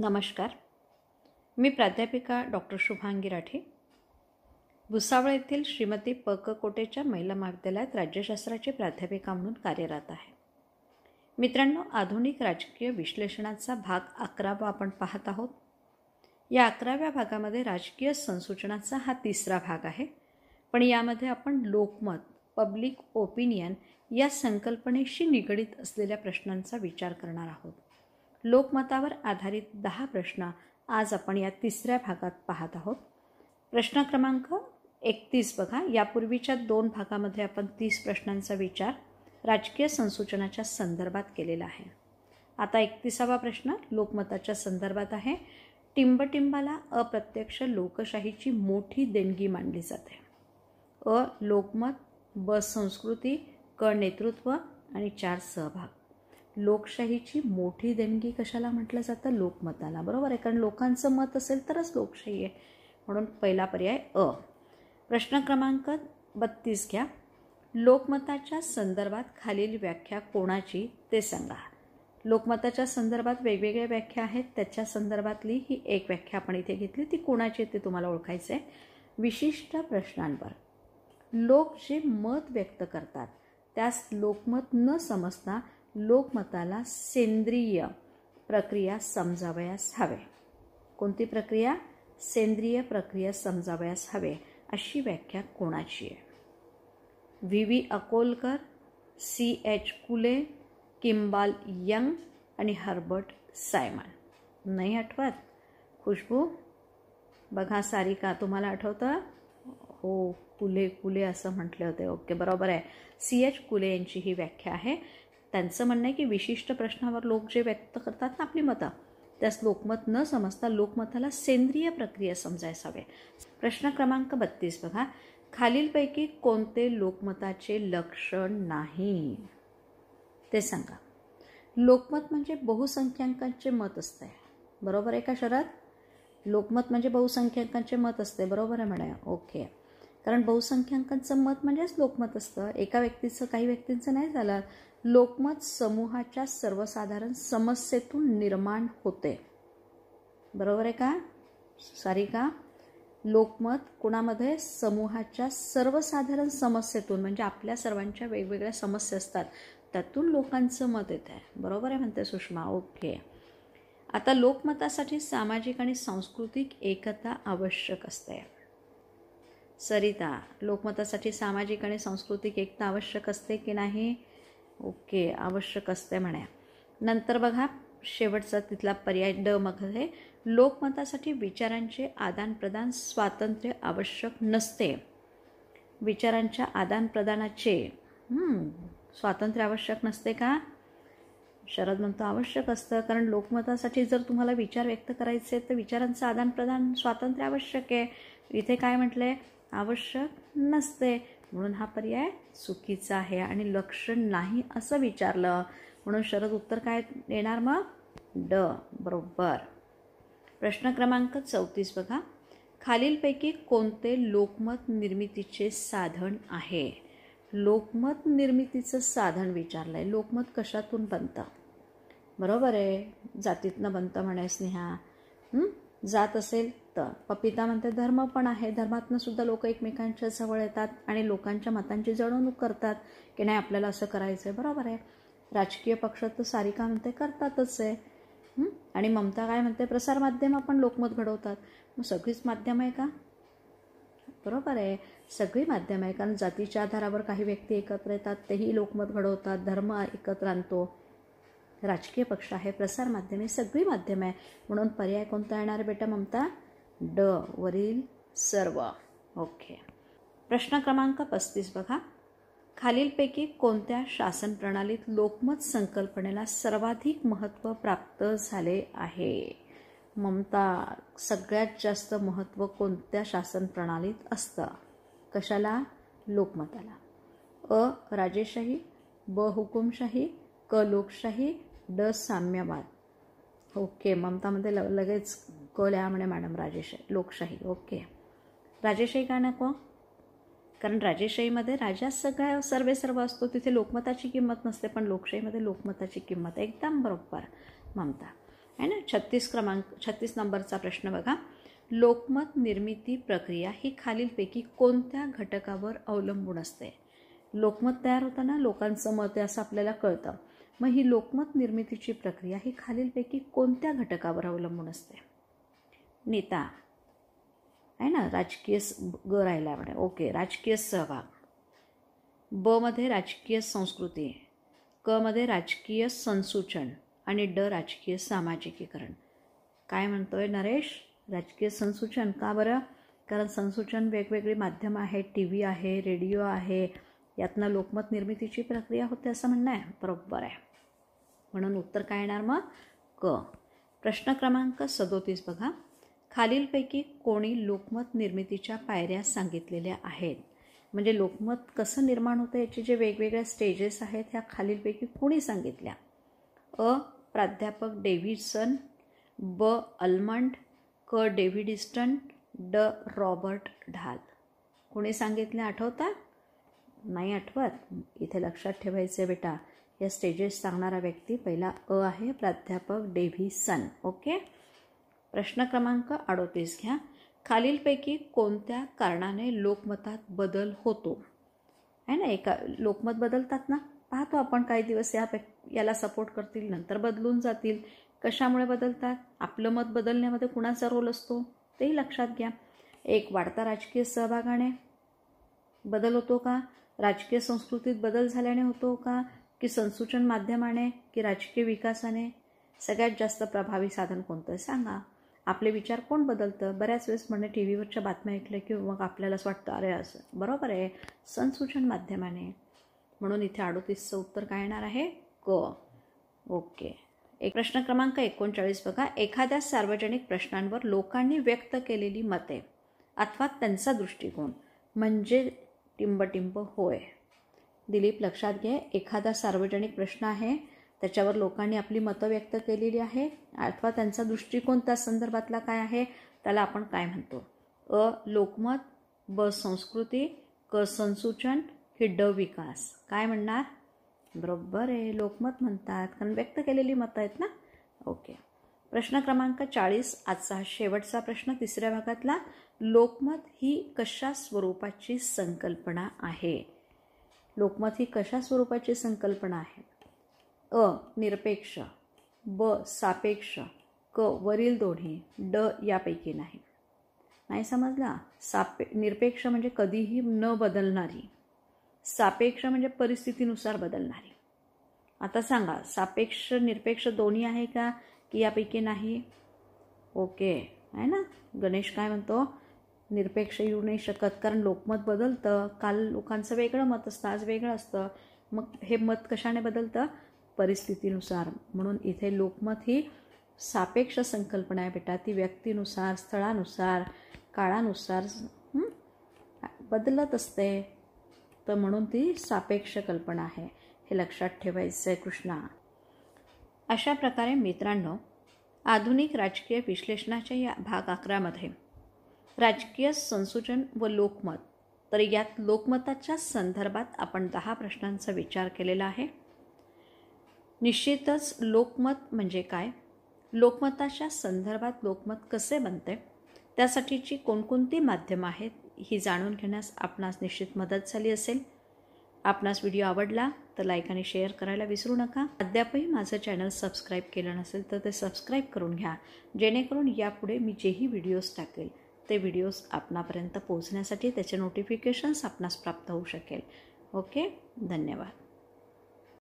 नमस्कार मी प्राध्यापिका डॉक्टर शुभांगी राठे भुसावळ येथील श्रीमती पककोटेच्या कोटेच्या महिला महाविद्यालयात राज्यशास्त्राची प्राध्यापिका म्हणून कार्यरत आहे मित्रांनो आधुनिक राजकीय विश्लेषणाचा भाग अकरावा आपण पाहत आहोत या अकराव्या भागामध्ये राजकीय संसूचनाचा हा तिसरा भाग आहे पण यामध्ये आपण लोकमत पब्लिक ओपिनियन या संकल्पनेशी निगडीत असलेल्या प्रश्नांचा विचार करणार आहोत लोकमतावर आधारित दहा प्रश्न आज आपण या तिसऱ्या भागात पाहत आहोत प्रश्न क्रमांक एकतीस बघा यापूर्वीच्या दोन भागामध्ये आपण तीस प्रश्नांचा विचार राजकीय संसूचनाच्या संदर्भात केलेला आहे आता एकतीसावा प्रश्न लोकमताच्या संदर्भात आहे टिंबटिंबाला अप्रत्यक्ष लोकशाहीची मोठी देणगी मानली जाते अ लोकमत ब संस्कृती क नेतृत्व आणि चार सहभाग लोकशाहीची मोठी देणगी कशाला म्हटलं जातं लोकमताला बरोबर आहे कारण लोकांचं मत असेल तरच लोकशाही आहे म्हणून पहिला पर्याय अ प्रश्न क्रमांक बत्तीस घ्या लोकमताच्या संदर्भात खालील व्याख्या कोणाची ते सांगा लोकमताच्या संदर्भात वेगवेगळ्या व्याख्या आहेत त्याच्या संदर्भातली ही एक व्याख्या आपण इथे घेतली ती कोणाची ते तुम्हाला ओळखायचं आहे विशिष्ट प्रश्नांवर लोक जे मत व्यक्त करतात त्यास लोकमत न समजता लोकमताला सेंद्रिय प्रक्रिया समजावयास हवे कोणती प्रक्रिया सेंद्रिय प्रक्रिया समजावयास हवे अशी व्याख्या कोणाची आहे V V Akolkar C H Cooley Kimball Young आणि हर्बर्ट सायमन नाही आठवत खुशबू बघा सारिका तुम्हाला आठवतं हो कुले कुले असं म्हटले होते ओके बरोबर आहे सी एच कुले यांची ही व्याख्या आहे त्यांचं म्हणणं आहे की विशिष्ट प्रश्नावर लोक जे व्यक्त करतात ना आपली मतं त्यास लोकमत न समजता लोकमताला सेंद्रिय प्रक्रिया समजायसावे प्रश्न क्रमांक बत्तीस बघा खालीलपैकी कोणते लोकमताचे लक्षण नाही ते सांगा लोकमत म्हणजे बहुसंख्यांकांचे मत असते बरोबर आहे का शरद लोकमत म्हणजे बहुसंख्यांकांचे मत असते बरोबर आहे म्हणा ओके कारण बहुसंख्यांकांचं मत म्हणजेच लोकमत असतं एका व्यक्तीचं काही व्यक्तींचं नाही झालं लोकमत समूहाच्या सर्वसाधारण समस्येतून निर्माण होते बरोबर आहे का का लोकमत कोणामध्ये समूहाच्या सर्वसाधारण समस्येतून म्हणजे आपल्या सर्वांच्या वेगवेगळ्या समस्या असतात त्यातून लोकांचं मत येत आहे बरोबर आहे म्हणते सुषमा ओके आता लोकमतासाठी सामाजिक आणि सांस्कृतिक एकता आवश्यक असते सरिता लोकमतासाठी सामाजिक आणि सांस्कृतिक एकता आवश्यक असते की नाही ओके आवश्यक असते म्हणा नंतर बघा शेवटचा तिथला पर्याय ड मध्ये लोकमतासाठी विचारांचे आदानप्रदान स्वातंत्र्य आवश्यक नसते विचारांच्या आदानप्रदानाचे स्वातंत्र्य आवश्यक नसते का शरद म्हणतो आवश्यक असतं कारण लोकमतासाठी जर तुम्हाला विचार व्यक्त करायचे तर विचारांचं आदानप्रदान स्वातंत्र्य आवश्यक आहे इथे काय म्हटलं आवश्यक नसते म्हणून हा पर्याय चुकीचा आहे आणि लक्षण नाही असं विचारलं म्हणून शरद उत्तर काय येणार मग ड बरोबर प्रश्न क्रमांक चौतीस बघा खालीलपैकी कोणते लोकमत निर्मितीचे साधन आहे लोकमत निर्मितीचं साधन विचारलं आहे लोकमत कशातून बनतं बरोबर आहे जातीतनं बनतं म्हणे स्नेहा जात असेल तर पपिता म्हणते धर्म पण आहे धर्मातनं सुद्धा लोक एकमेकांच्या जवळ येतात आणि लोकांच्या मतांची जळवणूक करतात की नाही आपल्याला असं करायचं आहे बरोबर आहे राजकीय पक्षात तर सारी काम म्हणते करतातच आहे आणि ममता काय म्हणते प्रसारमाध्यमं पण लोकमत घडवतात मग सगळीच माध्यम आहे का बरोबर आहे सगळी माध्यम आहे कारण जातीच्या आधारावर काही व्यक्ती एकत्र येतात तेही लोकमत घडवतात धर्म एकत्र आणतो राजकीय पक्ष आहे प्रसारमाध्यम हे सगळी माध्यम आहे म्हणून पर्याय कोणता येणार बेटा ममता ड वरील सर्व ओके प्रश्न क्रमांक पस्तीस बघा खालीलपैकी कोणत्या शासन प्रणालीत लोकमत संकल्पनेला सर्वाधिक महत्त्व प्राप्त झाले आहे ममता सगळ्यात जास्त महत्त्व कोणत्या शासन प्रणालीत असतं कशाला लोकमताला अ राजेशाही ब हुकुमशाही क लोकशाही ड साम्यवाद ओके ममतामध्ये लगेच म्हणे मॅडम राजेशाही लोकशाही ओके राजेशाही का नको कारण राजेशाहीमध्ये राजा सगळ्या सर्वे सर्व असतो तिथे लोकमताची किंमत नसते पण लोकशाहीमध्ये लोकमताची किंमत एकदम बरोबर ममता आहे ना छत्तीस क्रमांक छत्तीस नंबरचा प्रश्न बघा लोकमत निर्मिती प्रक्रिया ही खालीलपैकी कोणत्या घटकावर अवलंबून असते लोकमत तयार होताना लोकांचं मत आहे असं आपल्याला कळतं मग ही लोकमत निर्मितीची प्रक्रिया ही खालीलपैकी कोणत्या घटकावर अवलंबून असते नेता आहे ना राजकीय ग राहिला आपण ओके राजकीय सहभाग ब मध्ये राजकीय संस्कृती क मध्ये राजकीय संसूचन आणि ड राजकीय सामाजिकीकरण काय म्हणतोय नरेश राजकीय संसूचन का बरं कारण संसूचन वेगवेगळी माध्यम आहे टी व्ही आहे रेडिओ आहे यातनं लोकमत निर्मितीची प्रक्रिया होते असं म्हणणं आहे बरोबर आहे म्हणून उत्तर काय येणार मग क प्रश्न क्रमांक सदोतीस बघा खालीलपैकी कोणी लोकमत निर्मितीच्या पायऱ्या सांगितलेल्या आहेत म्हणजे लोकमत कसं निर्माण होतं याचे जे वेगवेगळ्या स्टेजेस आहेत ह्या खालीलपैकी कोणी सांगितल्या अ प्राध्यापक डेव्हिडसन ब अल्मंड क डेव्हिडिस्टन ड रॉबर्ट ढाल कोणी सांगितल्या आठवतात नाही आठवत इथे लक्षात ठेवायचं बेटा या स्टेजेस सांगणारा व्यक्ती पहिला अ आहे प्राध्यापक डेव्हिसन ओके प्रश्न क्रमांक अडोतीस घ्या खालीलपैकी कोणत्या कारणाने लोकमतात बदल होतो आहे ना एका लोकमत बदलतात ना पाहतो आपण काही दिवस या याला सपोर्ट करतील नंतर बदलून जातील कशामुळे बदलतात आपलं मत बदलण्यामध्ये कुणाचा रोल असतो तेही लक्षात घ्या एक वाढता राजकीय सहभागाने बदल होतो का राजकीय संस्कृतीत बदल झाल्याने होतो का की संसूचन माध्यमाने की राजकीय विकासाने सगळ्यात जास्त प्रभावी साधन कोणतं सांगा आपले विचार कोण बदलतं बऱ्याच वेळेस म्हणजे टी व्हीवरच्या बातम्या ऐकल्या की मग आपल्याला वाटतं अरे असं बरोबर आहे संसूचन माध्यमाने म्हणून इथे अडोतीसचं उत्तर काय येणार आहे क ओके एक प्रश्न क्रमांक एकोणचाळीस बघा एखाद्या सार्वजनिक प्रश्नांवर लोकांनी व्यक्त केलेली मते अथवा त्यांचा दृष्टिकोन म्हणजे टिंबटिंब होय दिलीप लक्षात घे एखादा सार्वजनिक प्रश्न आहे त्याच्यावर लोकांनी आपली मतं व्यक्त केलेली आहे अथवा त्यांचा दृष्टिकोन त्या संदर्भातला काय आहे त्याला आपण काय म्हणतो अ लोकमत ब संस्कृती क संसूचन हे ड विकास काय म्हणणार बरोबर आहे लोकमत म्हणतात कारण व्यक्त केलेली मतं आहेत ना ओके प्रश्न क्रमांक चाळीस आजचा शेवटचा प्रश्न तिसऱ्या भागातला लोकमत ही कशा स्वरूपाची संकल्पना आहे लोकमत ही कशा स्वरूपाची संकल्पना आहे अ निरपेक्ष ब सापेक्ष क वरील दोन्ही ड यापैकी नाही नाही समजला सापे निरपेक्ष म्हणजे कधीही न बदलणारी सापेक्ष म्हणजे परिस्थितीनुसार बदलणारी आता सांगा सापेक्ष निरपेक्ष दोन्ही आहे का की यापैकी नाही ओके आहे ना गणेश काय म्हणतो निरपेक्ष येऊ नाही शकत कारण लोकमत बदलतं काल लोकांचं वेगळं मत असतं आज वेगळं असतं मग हे मत कशाने बदलतं परिस्थितीनुसार म्हणून इथे लोकमत ही सापेक्ष संकल्पना आहे बेटा ती व्यक्तीनुसार स्थळानुसार काळानुसार बदलत असते तर म्हणून ती सापेक्ष कल्पना आहे हे लक्षात ठेवायचं आहे कृष्णा अशा प्रकारे मित्रांनो आधुनिक राजकीय विश्लेषणाच्या या भाग अकरामध्ये राजकीय संसूचन व लोकमत तर यात लोकमताच्या संदर्भात आपण दहा प्रश्नांचा विचार केलेला आहे निश्चितच लोकमत म्हणजे काय लोकमताच्या संदर्भात लोकमत कसे बनते त्यासाठीची कोणकोणती माध्यमं आहेत ही जाणून घेण्यास आपणास निश्चित मदत झाली असेल आपणास व्हिडिओ आवडला तर लाईक आणि शेअर करायला विसरू नका अद्यापही माझं चॅनल सबस्क्राईब केलं नसेल तर ते सबस्क्राईब करून घ्या जेणेकरून यापुढे मी जेही व्हिडिओज टाकेल ते व्हिडिओज आपणापर्यंत पोहोचण्यासाठी त्याचे नोटिफिकेशन्स आपणास प्राप्त होऊ शकेल ओके धन्यवाद